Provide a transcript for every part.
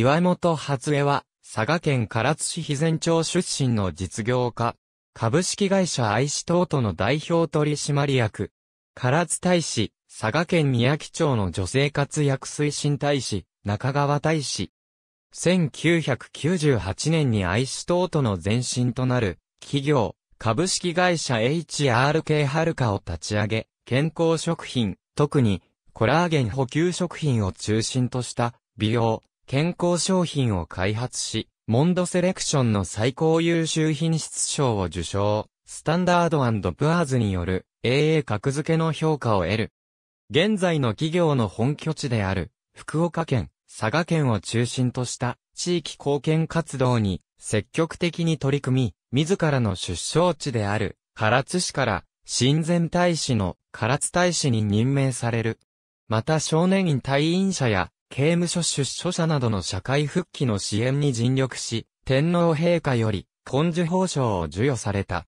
岩本初江は、佐賀県唐津市肥前町出身の実業家。株式会社愛知東との代表取締役。唐津大使、佐賀県宮城町の女性活躍推進大使、中川大使。1998年に愛知東との前身となる、企業、株式会社 HRK はるかを立ち上げ、健康食品、特にコラーゲン補給食品を中心とした美容、健康商品を開発し、モンドセレクションの最高優秀品質賞を受賞、スタンダードプアーズによる AA 格付けの評価を得る。現在の企業の本拠地である、福岡県、佐賀県を中心とした地域貢献活動に積極的に取り組み、自らの出生地である唐津市から親善大使の唐津大使に任命される。また少年院退院者や刑務所出所者などの社会復帰の支援に尽力し、天皇陛下より、根樹法奨を授与された。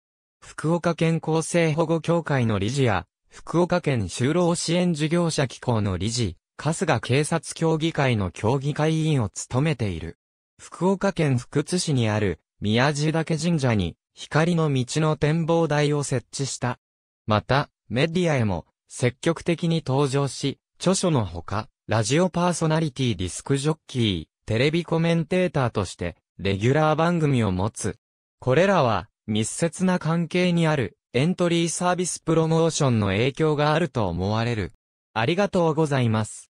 福岡県厚生保護協会の理事や、福岡県就労支援事業者機構の理事、春日警察協議会の協議会委員を務めている。福岡県福津市にある、宮地岳神社に、光の道の展望台を設置した。また、メディアへも、積極的に登場し、著書のほか、ラジオパーソナリティディスクジョッキー、テレビコメンテーターとして、レギュラー番組を持つ。これらは、密接な関係にある、エントリーサービスプロモーションの影響があると思われる。ありがとうございます。